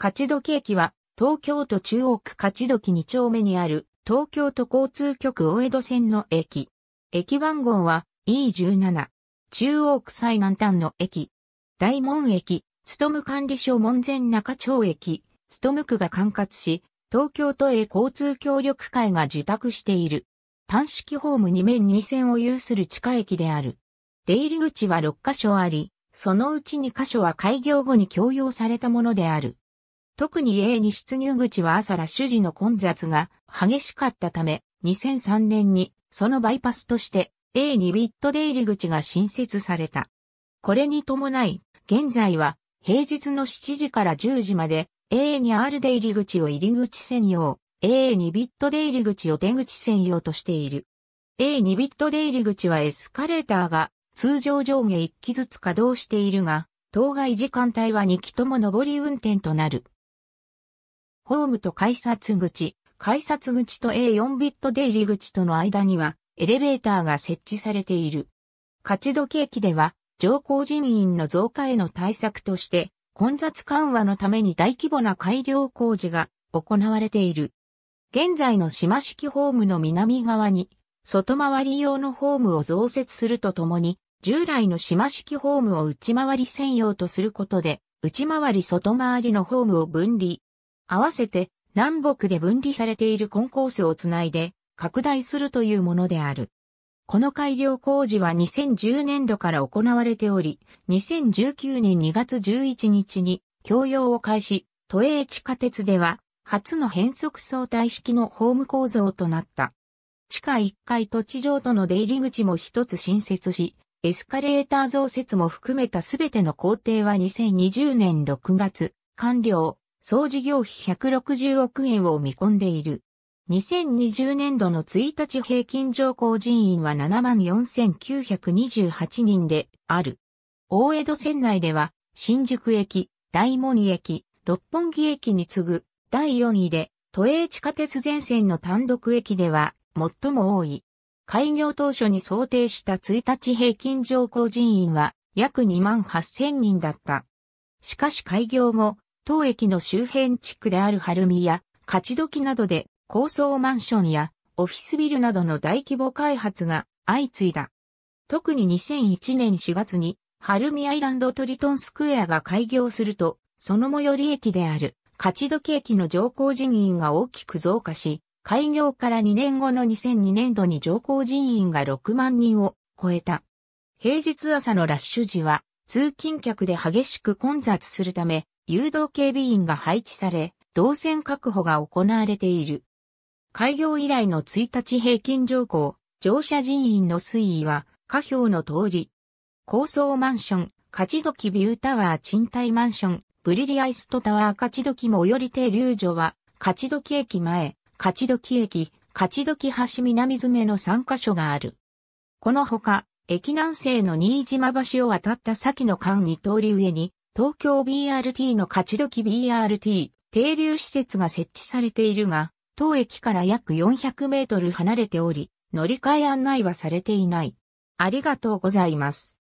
勝どき駅は、東京都中央区勝どき2丁目にある、東京都交通局大江戸線の駅。駅番号は E17。中央区最南端の駅。大門駅、務管理所門前中町駅、務区が管轄し、東京都営交通協力会が受託している。単式ホーム2面2線を有する地下駅である。出入り口は6カ所あり、そのうち2カ所は開業後に共用されたものである。特に A に出入口は朝ラ主事の混雑が激しかったため、2003年にそのバイパスとして A にビット出入り口が新設された。これに伴い、現在は平日の7時から10時まで A に R 出入り口を入り口専用、A にビット出入り口を出口専用としている。A にビット出入り口はエスカレーターが通常上下1機ずつ稼働しているが、当該時間帯は2機とも上り運転となる。ホームと改札口、改札口と A4 ビット出入り口との間には、エレベーターが設置されている。勝どけ駅では、乗降人員の増加への対策として、混雑緩和のために大規模な改良工事が行われている。現在の島式ホームの南側に、外回り用のホームを増設するとともに、従来の島式ホームを内回り専用とすることで、内回り外回りのホームを分離、合わせて南北で分離されているコンコースをつないで拡大するというものである。この改良工事は2010年度から行われており、2019年2月11日に供用を開始、都営地下鉄では初の変則相対式のホーム構造となった。地下1階と地上との出入り口も一つ新設し、エスカレーター増設も含めたすべての工程は2020年6月完了。総事業費160億円を見込んでいる。2020年度の1日平均上降人員は74,928人である。大江戸線内では、新宿駅、大門駅、六本木駅に次ぐ第4位で、都営地下鉄全線の単独駅では最も多い。開業当初に想定した1日平均上降人員は約28,000人だった。しかし開業後、当駅の周辺地区である晴海や、勝どきなどで高層マンションやオフィスビルなどの大規模開発が相次いだ。特に2001年4月に、晴海アイランドトリトンスクエアが開業すると、その最寄り駅である、勝ど駅の乗降人員が大きく増加し、開業から2年後の2002年度に乗降人員が6万人を超えた。平日朝のラッシュ時は、通勤客で激しく混雑するため、誘導警備員が配置され、動線確保が行われている。開業以来の1日平均乗降、乗車人員の推移は、下表の通り。高層マンション、勝どきビュータワー賃貸マンション、ブリリアイストタワー勝どき最寄り停留所は、勝どき駅前、勝どき駅、勝どき橋南詰の3カ所がある。このほか、駅南西の新島橋を渡った先の間2通り上に、東京 BRT の勝どき BRT 停留施設が設置されているが、当駅から約400メートル離れており、乗り換え案内はされていない。ありがとうございます。